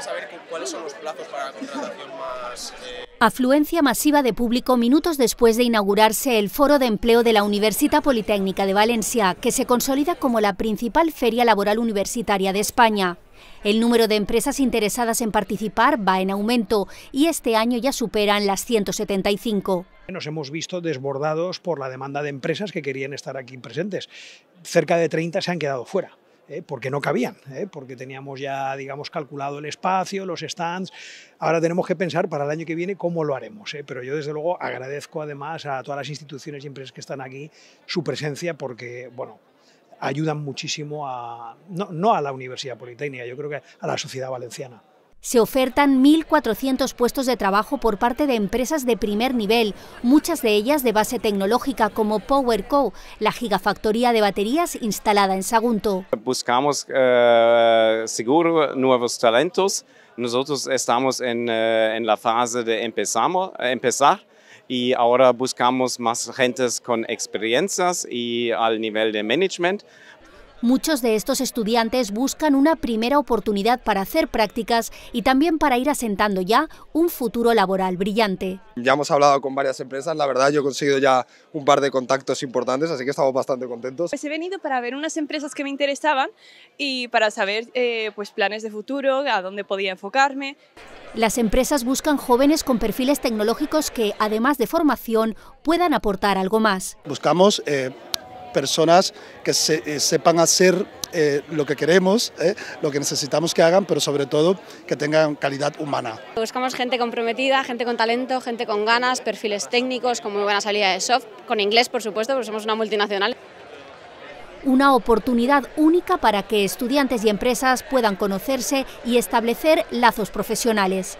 saber cuáles son los plazos para la contratación más... Eh, Afluencia masiva de público minutos después de inaugurarse el Foro de Empleo de la Universidad Politécnica de Valencia, que se consolida como la principal feria laboral universitaria de España. El número de empresas interesadas en participar va en aumento y este año ya superan las 175. Nos hemos visto desbordados por la demanda de empresas que querían estar aquí presentes. Cerca de 30 se han quedado fuera. Eh, porque no cabían, eh, porque teníamos ya, digamos, calculado el espacio, los stands. Ahora tenemos que pensar para el año que viene cómo lo haremos. Eh, pero yo, desde luego, agradezco además a todas las instituciones y empresas que están aquí su presencia porque, bueno, ayudan muchísimo a, no, no a la Universidad Politécnica, yo creo que a la sociedad valenciana. Se ofertan 1.400 puestos de trabajo por parte de empresas de primer nivel, muchas de ellas de base tecnológica como PowerCo, la gigafactoría de baterías instalada en Sagunto. Buscamos eh, seguro nuevos talentos. Nosotros estamos en, eh, en la fase de empezamos, empezar y ahora buscamos más gentes con experiencias y al nivel de management Muchos de estos estudiantes buscan una primera oportunidad para hacer prácticas y también para ir asentando ya un futuro laboral brillante. Ya hemos hablado con varias empresas, la verdad yo he conseguido ya un par de contactos importantes, así que estamos bastante contentos. Pues he venido para ver unas empresas que me interesaban y para saber eh, pues planes de futuro, a dónde podía enfocarme. Las empresas buscan jóvenes con perfiles tecnológicos que, además de formación, puedan aportar algo más. Buscamos eh, personas que eh, sepan hacer eh, lo que queremos, eh, lo que necesitamos que hagan, pero sobre todo que tengan calidad humana. Buscamos gente comprometida, gente con talento, gente con ganas, perfiles técnicos, con muy buena salida de soft, con inglés por supuesto, porque somos una multinacional. Una oportunidad única para que estudiantes y empresas puedan conocerse y establecer lazos profesionales.